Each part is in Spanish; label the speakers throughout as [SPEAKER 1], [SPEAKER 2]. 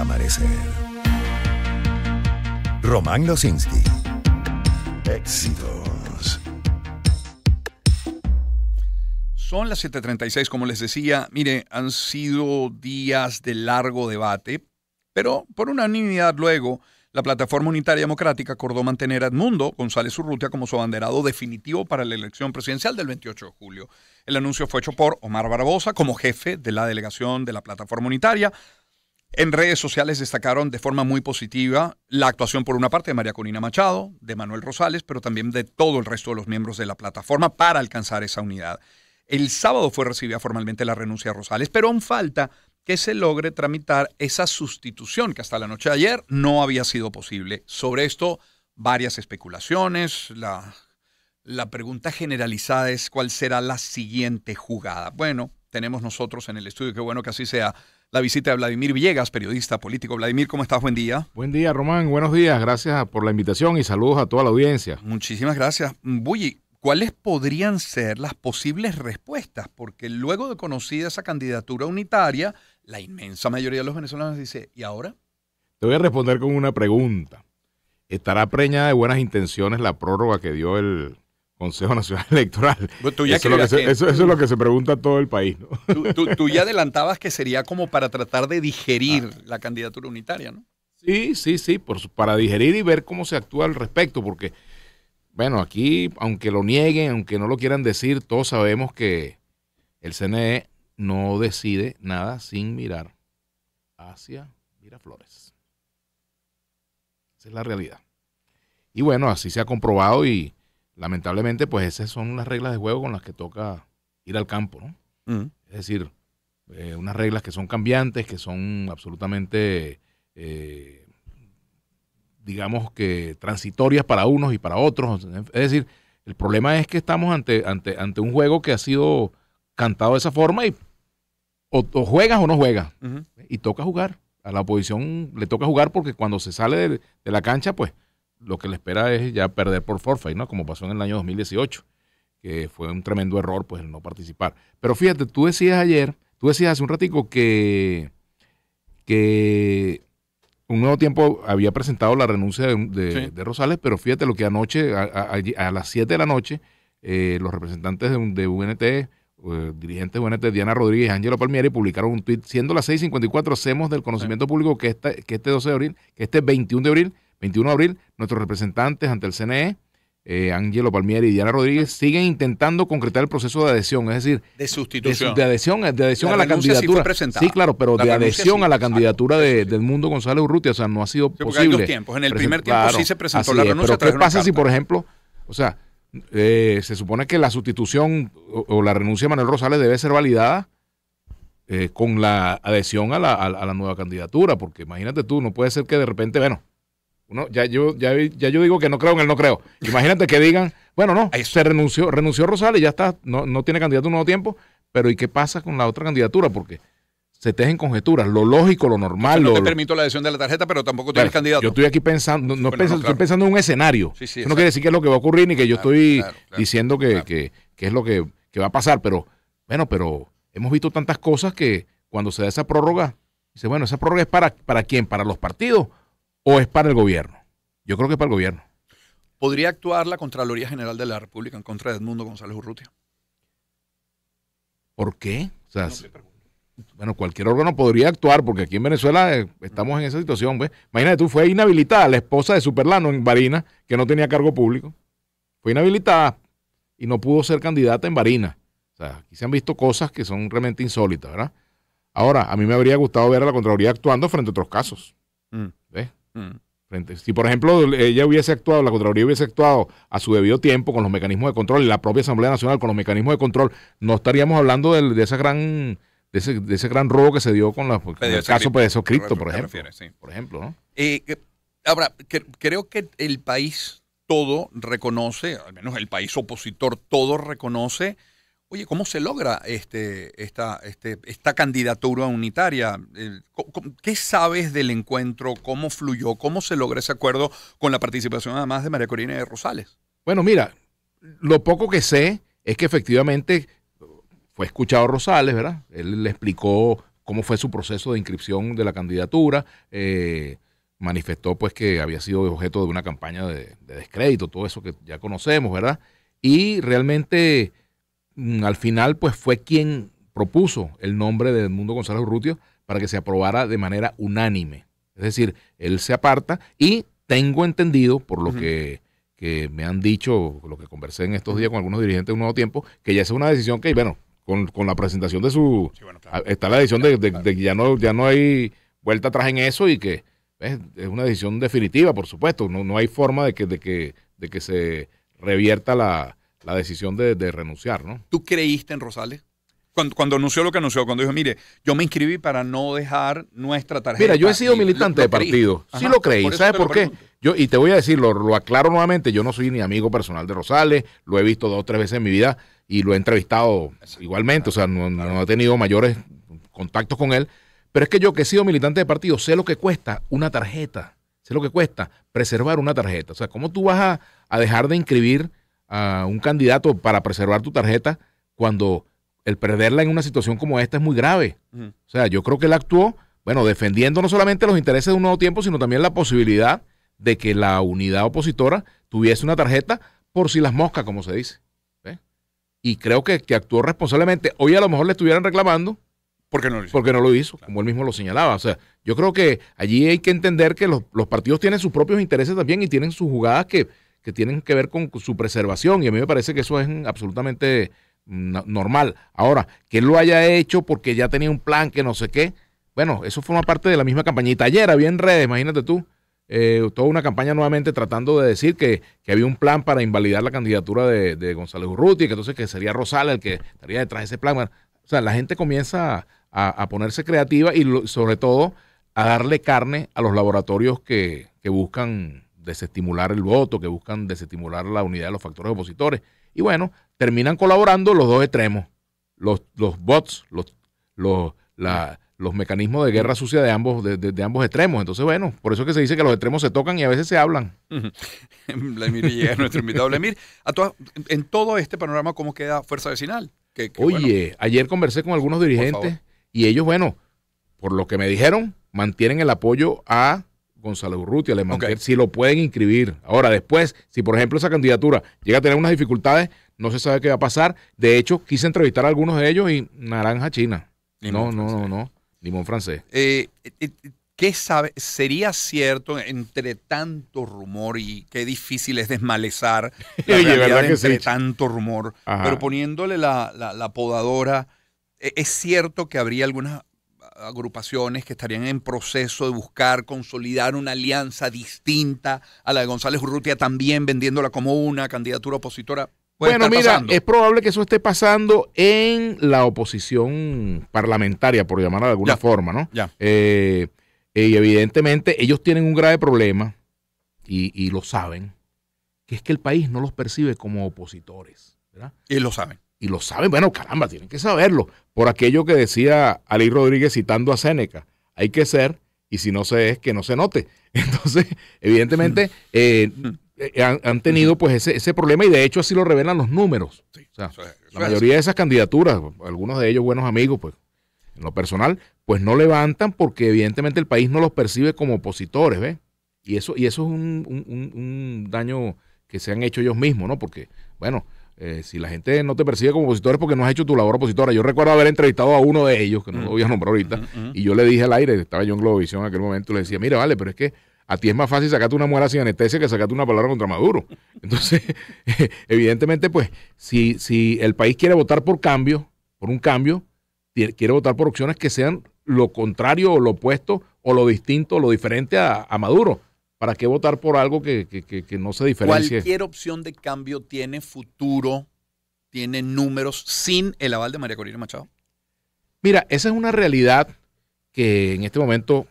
[SPEAKER 1] amanecer. Román Losinski. Éxitos. Son las 7:36, como les decía. Mire, han sido días de largo debate, pero por unanimidad luego, la Plataforma Unitaria Democrática acordó mantener a Edmundo González Urrutia como su abanderado definitivo para la elección presidencial del 28 de julio. El anuncio fue hecho por Omar Barbosa como jefe de la delegación de la Plataforma Unitaria, en redes sociales destacaron de forma muy positiva la actuación por una parte de María Corina Machado, de Manuel Rosales, pero también de todo el resto de los miembros de la plataforma para alcanzar esa unidad. El sábado fue recibida formalmente la renuncia de Rosales, pero aún falta que se logre tramitar esa sustitución que hasta la noche de ayer no había sido posible. Sobre esto, varias especulaciones. La, la pregunta generalizada es cuál será la siguiente jugada. Bueno, tenemos nosotros en el estudio, qué bueno que así sea la visita de Vladimir Villegas, periodista político. Vladimir, ¿cómo estás? Buen día.
[SPEAKER 2] Buen día, Román. Buenos días. Gracias por la invitación y saludos a toda la audiencia. Muchísimas gracias. Bully, ¿cuáles podrían ser las posibles
[SPEAKER 1] respuestas? Porque luego de conocida esa candidatura unitaria, la inmensa mayoría de los venezolanos dice, ¿y ahora?
[SPEAKER 2] Te voy a responder con una pregunta. ¿Estará preñada de buenas intenciones la prórroga que dio el Consejo Nacional Electoral. Eso es, lo que se, pregunta todo el país.
[SPEAKER 1] Tú, ya adelantabas que sería como para tratar de digerir ah. la candidatura unitaria, ¿no?
[SPEAKER 2] Sí, sí, sí, para digerir y ver cómo se actúa al respecto, porque, bueno, aquí, aunque lo nieguen, aunque no lo quieran decir, todos sabemos que el CNE no decide nada sin mirar hacia Miraflores. Esa es la realidad. Y bueno, así se ha comprobado y lamentablemente, pues esas son las reglas de juego con las que toca ir al campo, ¿no? Mm. Es decir, eh, unas reglas que son cambiantes, que son absolutamente, eh, digamos que transitorias para unos y para otros. Es decir, el problema es que estamos ante, ante, ante un juego que ha sido cantado de esa forma y o, juegas o no juegas. Y toca jugar. A la oposición le toca jugar porque cuando se sale de la cancha, pues lo que le espera es ya perder por forfait, ¿no? Como pasó en el año 2018, que fue un tremendo error pues el no participar. Pero fíjate, tú decías ayer, tú decías hace un ratico que, que un nuevo tiempo había presentado la renuncia de, Rosales, pero fíjate lo que anoche, a, a, las 7 de la noche, eh, los representantes de, de UNT, eh, dirigentes de UNT, Diana Rodríguez y Ángelo Palmieri, publicaron un tweet siendo las 6.54, hacemos del conocimiento público que, que este 12 de abril, que este 21 de abril, 21 de abril, nuestros representantes ante el CNE, Ángelo eh, Angelo Palmieri y Diana Rodríguez, ah. siguen intentando concretar el proceso de adhesión, es decir, de
[SPEAKER 1] sustitución. De,
[SPEAKER 2] adhesión, de adhesión a la candidatura. Sí, sí, claro, pero de adhesión a la candidatura de, del mundo González Urrutia, o sea, no ha sido posible. Hay dos tiempos. En el primer tiempo sí se presentó la renuncia. pero ¿qué pasa si, por ejemplo, o sea, eh, se supone que la sustitución o, la renuncia de Manuel Rosales debe ser validada eh, con la adhesión a la, a la nueva candidatura, porque imagínate tú, no puede ser que de repente, bueno, ya, yo, ya, yo digo que no creo en el no creo. Imagínate que digan, bueno, no, se renunció, renunció Rosales, ya está, no, no tiene candidato un nuevo tiempo, pero ¿y qué pasa con la otra candidatura? Porque se tejen conjeturas, lo lógico, lo normal. no te
[SPEAKER 1] permito la adhesión de la tarjeta, pero tampoco tienes
[SPEAKER 2] candidato. Yo estoy aquí pensando, no, estoy pensando en un escenario. no quiere decir que es lo que va a ocurrir ni que yo estoy diciendo que, es lo que, va a pasar, pero bueno, pero hemos visto tantas cosas que cuando se da esa prórroga, dice, bueno, esa prórroga es para, para quién, para los partidos o es para el gobierno? Yo creo que es para el gobierno.
[SPEAKER 1] ¿Podría actuar la Contraloría General de la República en contra de Edmundo González Urrutia?
[SPEAKER 2] ¿Por qué? bueno, cualquier órgano podría actuar, porque aquí en Venezuela eh, estamos en esa situación. Pues. Imagínate, tú fue inhabilitada la esposa de Superlano en Barina, que no tenía cargo público. Fue inhabilitada y no pudo ser candidata en Barina. O sea, aquí se han visto cosas que son realmente insólitas, ¿verdad? Ahora, a mí me habría gustado ver a la Contraloría actuando frente a otros casos. Mm. ¿Ves? Mm. si, por ejemplo, ella hubiese actuado, la Contraloría hubiese actuado a su debido tiempo con los mecanismos de control y la propia Asamblea Nacional con los mecanismos de control, no estaríamos hablando de, de esa gran de ese, gran robo que se dio con, la, el caso Cripto, por ejemplo.
[SPEAKER 1] Por ejemplo, ¿no? Eh, ahora, creo que el país todo reconoce, al menos el país opositor todo reconoce Oye, ¿cómo se logra este, esta, este, esta candidatura unitaria? ¿Qué sabes del encuentro? ¿Cómo fluyó? ¿Cómo se logra ese acuerdo con la participación además de María Corina de Rosales?
[SPEAKER 2] Bueno, mira, lo poco que sé es que efectivamente eh, fue escuchado Rosales, ¿verdad? Él le explicó cómo fue su proceso de inscripción de la candidatura. Eh, manifestó pues que había sido objeto de una campaña de, de descrédito, todo eso que ya conocemos, ¿verdad? Y realmente Mm, al final pues fue quien propuso el nombre de Edmundo González Urrutio para que se aprobara de manera unánime. Es decir, él se aparta y tengo entendido, por lo que, me han dicho, lo que conversé en estos días con algunos dirigentes de un nuevo tiempo, que ya es una decisión que, bueno, con, la presentación de su... Está la decisión de, que ya, no, ya no hay vuelta atrás en eso y que es, pues, es una decisión definitiva, por supuesto. No, no hay forma de que, de que, de que se revierta la, la decisión de, renunciar, ¿no?
[SPEAKER 1] ¿Tú creíste en Rosales? Cuando, anunció lo que anunció, cuando dijo, mire, yo me inscribí para no dejar nuestra tarjeta. Mira, yo he sido militante de partido. sí lo creí. ¿Sabes por qué?
[SPEAKER 2] Yo, y te voy a decir, lo, aclaro nuevamente, yo no soy ni amigo personal de Rosales, lo he visto dos o tres veces en mi vida y lo he entrevistado igualmente, o sea, no, he tenido mayores contactos con él. Pero es que yo que he sido militante de partido, sé lo que cuesta una tarjeta, sé lo que cuesta preservar una tarjeta. O sea, ¿cómo tú vas a dejar de inscribir a un candidato para preservar tu tarjeta cuando el perderla en una situación como esta es muy grave. O sea, yo creo que él actuó, bueno, defendiendo no solamente los intereses de un nuevo tiempo, sino también la posibilidad de que la unidad opositora tuviese una tarjeta por si las moscas, como se dice. Y creo que, actuó responsablemente. Hoy a lo mejor le estuvieran reclamando. Porque no lo hizo. Porque no lo hizo, como él mismo lo señalaba. O sea, yo creo que allí hay que entender que los, los partidos tienen sus propios intereses también y tienen sus jugadas que, que tienen que ver con su preservación y a mí me parece que eso es absolutamente normal. Ahora, que él lo haya hecho porque ya tenía un plan que no sé qué, bueno, eso forma parte de la misma campaña. Y ayer había en redes, imagínate tú, eh, toda una campaña nuevamente tratando de decir que, había un plan para invalidar la candidatura de, González Urruti, que entonces que sería Rosales el que estaría detrás de ese plan. o sea, la gente comienza a, ponerse creativa y sobre todo a darle carne a los laboratorios que buscan desestimular el voto, que buscan desestimular la unidad de los factores opositores. Y bueno, terminan colaborando los dos extremos, los, los bots, los, los, los mecanismos de guerra sucia de ambos, de, ambos extremos. Entonces, bueno, por eso es que se dice que los extremos se tocan y a veces se hablan.
[SPEAKER 1] Vladimir nuestro invitado. en todo este panorama, ¿cómo queda Fuerza Vecinal?
[SPEAKER 2] Oye, ayer conversé con algunos dirigentes y ellos, bueno, por lo que me dijeron, mantienen el apoyo a Gonzalo Urrutia, Alemán, si lo pueden inscribir. Ahora, después, si por ejemplo esa candidatura llega a tener unas dificultades, no se sabe qué va a pasar. De hecho, quise entrevistar a algunos de ellos y naranja china. no, no, no, no, limón francés.
[SPEAKER 1] Eh, eh, eh, ¿Qué sabe? ¿Sería cierto entre tanto rumor y qué difícil es desmalezar entre tanto rumor? Pero poniéndole la, la, la podadora, ¿e-, ¿es cierto que habría algunas agrupaciones que estarían en proceso de buscar consolidar una alianza distinta a la de González Urrutia, también vendiéndola como una candidatura opositora.
[SPEAKER 2] bueno, mira, es probable que eso esté pasando en la oposición parlamentaria, por llamarla de alguna forma, ¿no? Eh, y evidentemente ellos tienen un grave problema, y, lo saben, que es que el país no los percibe como opositores. Y lo saben y lo saben, bueno, caramba, tienen que saberlo. Por aquello que decía Ali Rodríguez citando a Seneca hay que ser, y si no se es, que no se note. Entonces, evidentemente, eh, eh, han, tenido pues ese, problema y de hecho así lo revelan los números. la mayoría de esas candidaturas, algunos de ellos buenos amigos, pues en lo personal, pues no levantan porque evidentemente el país no los percibe como opositores, ¿ves? Y eso, y eso es un, un daño que se han hecho ellos mismos, ¿no? Porque, bueno, eh, si la gente no te persigue como opositor es porque no has hecho tu labor opositora. Yo recuerdo haber entrevistado a uno de ellos, que no lo voy a mm. nombrar ahorita, mm, mm, y yo le dije al aire, estaba yo en Globovisión en aquel momento, le decía, mira, vale, pero es que a ti es más fácil sacarte una muela sin anestesia que sacarte una palabra contra Maduro. Entonces, evidentemente, pues, si, si el país quiere votar por cambio, por un cambio, quiere votar por opciones que sean lo contrario o lo opuesto o lo distinto o lo diferente a Maduro. ¿Para qué votar por algo que, no se diferencia? Cualquier
[SPEAKER 1] opción de cambio tiene futuro, tiene números sin el aval de María Corina Machado.
[SPEAKER 2] Mira, esa es una realidad que en este momento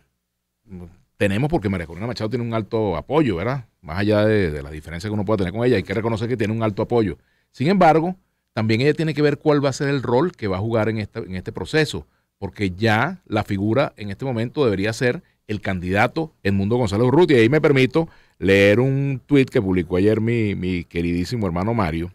[SPEAKER 2] mm, tenemos porque María Corina Machado tiene un alto apoyo, ¿verdad? Más allá de, la diferencia que uno pueda tener con ella, hay que reconocer que tiene un alto apoyo. Sin embargo, también ella tiene que ver cuál va a ser el rol que va a jugar en, en este proceso, porque ya la figura en este momento debería ser el candidato Edmundo González Urrutia. Y ahí me permito leer un tuit que publicó ayer mi, queridísimo hermano Mario,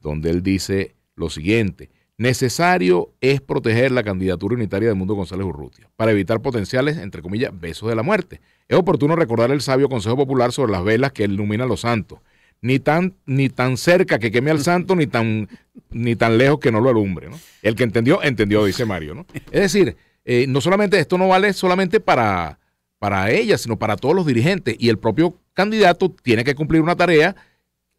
[SPEAKER 2] donde él dice lo siguiente. Necesario es proteger la candidatura unitaria de Mundo González Urrutia para evitar potenciales, entre comillas, besos de la muerte. Es oportuno recordar el sabio Consejo Popular sobre las velas que ilumina los santos. Ni tan, ni tan cerca que queme al santo, ni tan, ni tan lejos que no lo alumbre. El que entendió, entendió, dice Mario. ¿no? Es decir, eh, no solamente esto no vale solamente para, para ella, sino para todos los dirigentes. Y el propio candidato tiene que cumplir una tarea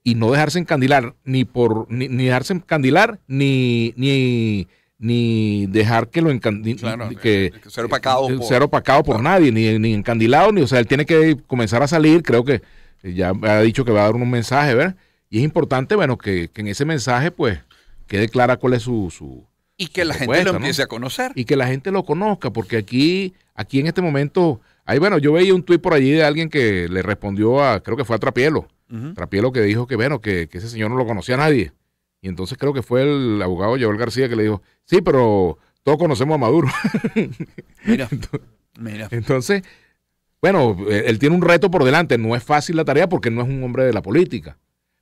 [SPEAKER 2] y no dejarse encandilar, ni por, ni, ni dejarse encandilar, ni, ni, ni dejar que lo encandilen. que, ser opacado, por, ser opacado por nadie, ni, ni encandilado, ni, o sea, él tiene que comenzar a salir, creo que ya ha dicho que va a dar un mensaje, ¿verdad? Y es importante, bueno, que, que en ese mensaje, pues, quede clara cuál es su,
[SPEAKER 1] y que la gente lo empiece
[SPEAKER 2] a conocer. Y que la gente lo conozca, porque aquí, aquí en este momento, ahí bueno, yo veía un tuit por allí de alguien que le respondió a, creo que fue a Trapielo, Trapielo que dijo que bueno, que, ese señor no lo conocía a nadie. Y entonces creo que fue el abogado Joel García que le dijo, sí, pero todos conocemos a Maduro. mira, mira. Entonces, bueno, eh, él tiene un reto por delante, no es fácil la tarea porque no es un hombre de la política.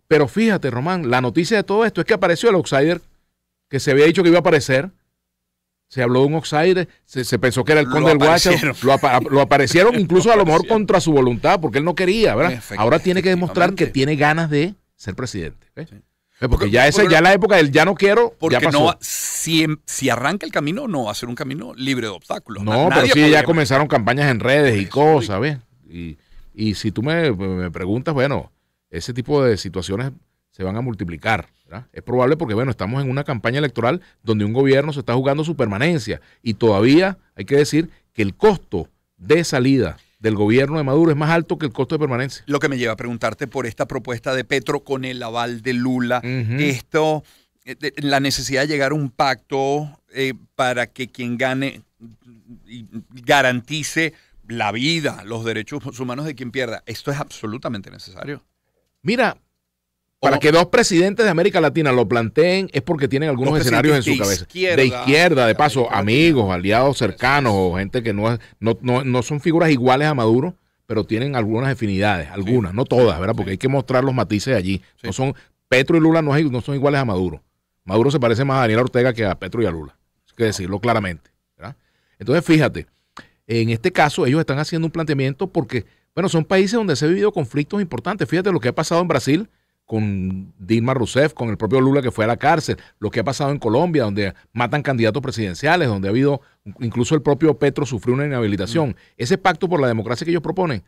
[SPEAKER 2] Pero fíjate, Román, la noticia de todo esto es que apareció el outsider que se había dicho que iba a aparecer. Se habló de un Oxide se, pensó que era el conde del Guacho Lo, aparecieron incluso a lo mejor contra su voluntad, porque él no quería, ¿verdad? Ahora tiene que demostrar que tiene ganas de ser presidente. ¿eh? Eh, porque, ya es ya la época del ya no quiero. Porque no em,
[SPEAKER 1] si, arranca el camino, no va a ser un camino libre de obstáculos. No, pero sí, ya
[SPEAKER 2] comenzaron campañas en redes y cosas, ¿ves? Y, si tú me preguntas, bueno, ese tipo de situaciones se van a multiplicar. Es probable porque, bueno, estamos en una campaña electoral donde un gobierno se está jugando su permanencia y todavía hay que decir que el costo de salida del gobierno de Maduro es más alto que el costo de permanencia. Lo que me lleva a preguntarte por esta propuesta de Petro
[SPEAKER 1] con el aval de Lula, esto, eh, la necesidad de llegar a un pacto eh, para que quien gane garantice la vida, los derechos humanos de quien pierda. Esto es absolutamente necesario.
[SPEAKER 2] Mira, para que dos presidentes de América Latina lo planteen es porque tienen algunos escenarios en su cabeza. de izquierda, de paso, amigos, aliados cercanos o gente que no, no, son figuras iguales a Maduro, pero tienen algunas afinidades, algunas, no todas, ¿verdad? Porque hay que mostrar los matices allí. No son, Petro y Lula no, son iguales a Maduro. Maduro se parece más a Daniel Ortega que a Petro y a Lula. Hay que decirlo claramente. Entonces, fíjate, en este caso ellos están haciendo un planteamiento porque, bueno, son países donde se han vivido conflictos importantes. Fíjate lo que ha pasado en Brasil con Dilma Rousseff, con el propio Lula que fue a la cárcel, lo que ha pasado en Colombia, donde matan candidatos presidenciales, donde ha habido, incluso el propio Petro sufrió una inhabilitación. Mm. Ese pacto por la democracia que ellos proponen,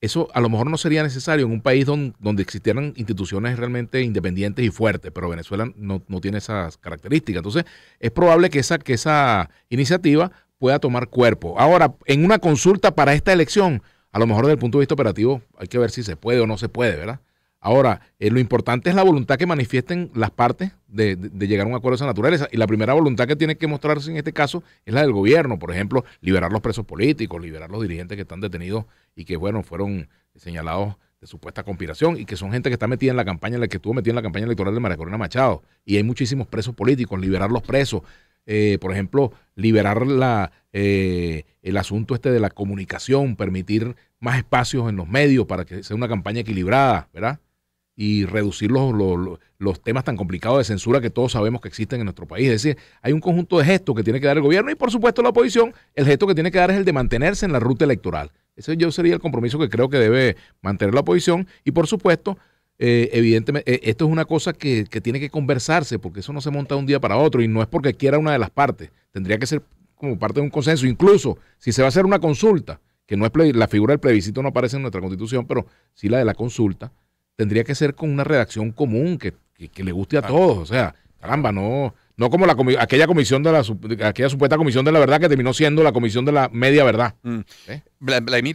[SPEAKER 2] eso a lo mejor no sería necesario en un país donde existieran instituciones realmente independientes y fuertes, pero Venezuela no, no tiene esas características. Entonces, es probable que esa, que esa iniciativa pueda tomar cuerpo. Ahora, en una consulta para esta elección, a lo mejor desde el punto de vista operativo, hay que ver si se puede o no se puede, ¿verdad? Ahora, eh, lo importante es la voluntad que manifiesten las partes de, llegar a un acuerdo de esa naturaleza. Y la primera voluntad que tiene que mostrarse en este caso es la del gobierno. Por ejemplo, liberar los presos políticos, liberar los dirigentes que están detenidos y que, bueno, fueron señalados de supuesta conspiración y que son gente que está metida en la campaña, la que estuvo metida en la campaña electoral de María Corina Machado. Y hay muchísimos presos políticos, liberar los presos. Eh, por ejemplo, liberar la, eh, el asunto este de la comunicación, permitir más espacios en los medios para que sea una campaña equilibrada, ¿verdad? y reducir los, los, temas tan complicados de censura que todos sabemos que existen en nuestro país. Es decir, hay un conjunto de gestos que tiene que dar el gobierno y por supuesto la oposición, el gesto que tiene que dar es el de mantenerse en la ruta electoral. Ese yo sería el compromiso que creo que debe mantener la oposición y por supuesto, eh, evidentemente, eh, esto es una cosa que, que tiene que conversarse porque eso no se monta de un día para otro y no es porque quiera una de las partes, tendría que ser como parte de un consenso, incluso si se va a hacer una consulta, que no es la figura del plebiscito no aparece en nuestra constitución, pero sí la de la consulta tendría que ser con una redacción común que, le guste a todos. O sea, caramba, no, no como la aquella comisión de la aquella supuesta comisión de la verdad que terminó siendo la comisión de la media verdad. Mm.
[SPEAKER 1] ¿Eh?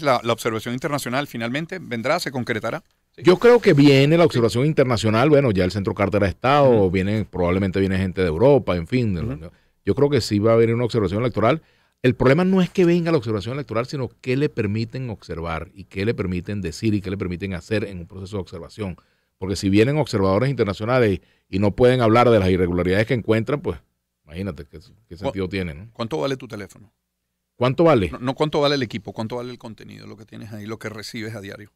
[SPEAKER 1] la, observación internacional finalmente vendrá, se concretará.
[SPEAKER 2] Yo creo que viene la observación internacional, bueno, ya el centro Carter ha estado, viene, probablemente viene gente de Europa, en fin. Yo creo que sí va a venir una observación electoral el problema no es que venga la observación electoral, sino qué le permiten observar y qué le permiten decir y qué le permiten hacer en un proceso de observación. Porque si vienen observadores internacionales y no pueden hablar de las irregularidades que encuentran, pues imagínate qué, sentido tienen.
[SPEAKER 1] ¿Cuánto vale tu teléfono? ¿Cuánto vale? no, cuánto vale el equipo, cuánto vale el contenido, lo que tienes ahí, lo que recibes a diario.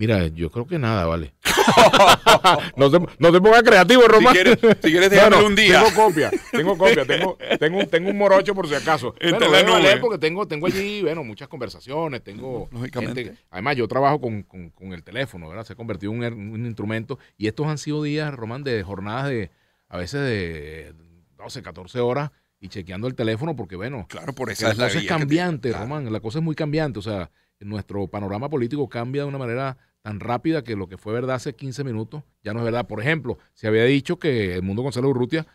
[SPEAKER 2] Mira, yo creo que nada, vale. no, se no creativo, Román. Si quieres, si quieres un día. Tengo copia, tengo copia, tengo, tengo, un, morocho por si acaso. Bueno, bueno, porque tengo, tengo allí, bueno, muchas conversaciones, tengo... Lógicamente. Gente, además, yo trabajo con, el teléfono, ¿verdad? Se ha convertido en un, instrumento. Y estos han sido días, Román, de jornadas de, a veces de 12, 14 horas y chequeando el teléfono porque, bueno... Claro, por esa la cosa es cambiante, Román, la cosa es muy cambiante, o sea nuestro panorama político cambia de una manera tan rápida que lo que fue verdad hace 15 minutos ya no es verdad. Por ejemplo, se había dicho que el mundo Gonzalo Urrutia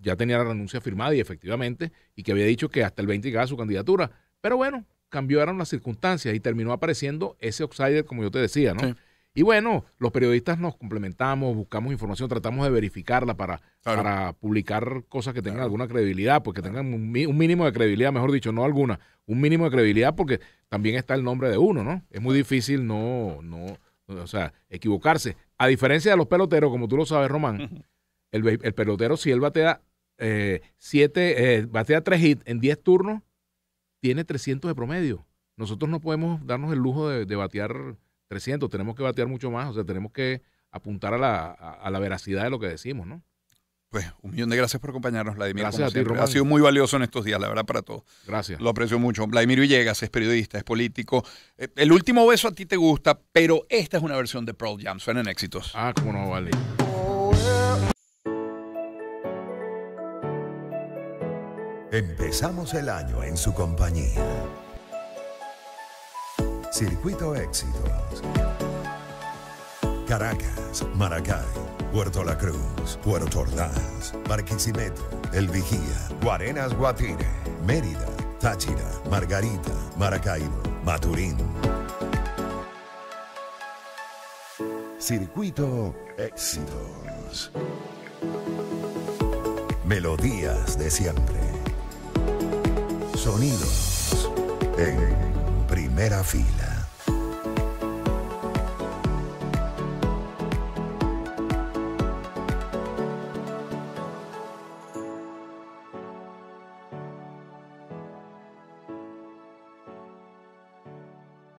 [SPEAKER 2] ya tenía la renuncia firmada y efectivamente, y que había dicho que hasta el 20 llegaba su candidatura. Pero bueno, cambiaron las circunstancias y terminó apareciendo ese outsider, como yo te decía, ¿no? Y bueno, los periodistas nos complementamos, buscamos información, tratamos de verificarla para, para publicar cosas que tengan alguna credibilidad, porque tengan un, mínimo de credibilidad, mejor dicho, no alguna, un mínimo de credibilidad porque también está el nombre de uno, ¿no? Es muy difícil no, no, o sea, equivocarse. A diferencia de los peloteros, como tú lo sabes, Román, el, pelotero si él batea eh, siete, eh, batea tres hits en diez turnos, tiene 300 de promedio. Nosotros no podemos darnos el lujo de batear siento tenemos que batear mucho más, o sea, tenemos que apuntar a la, veracidad de lo que decimos, ¿no? Pues un millón de gracias por acompañarnos, Vladimir. Gracias Ha sido muy
[SPEAKER 1] valioso en estos días, la verdad, para todos. Gracias. Lo aprecio mucho. Vladimir Villegas es periodista, es político. Eh, el último beso a ti te gusta, pero esta es una versión de Pearl Jam. en éxitos. Ah, cómo no, vale. Empezamos el año en su compañía. Circuito Éxitos. Caracas, Maracay, Puerto La Cruz, Puerto Ordaz, Barquisimeto, El Vigía, Guarenas Guatire, Mérida, Táchira, Margarita, Maracaibo, Maturín. Circuito Éxitos. Melodías de siempre. Sonidos en primera fila.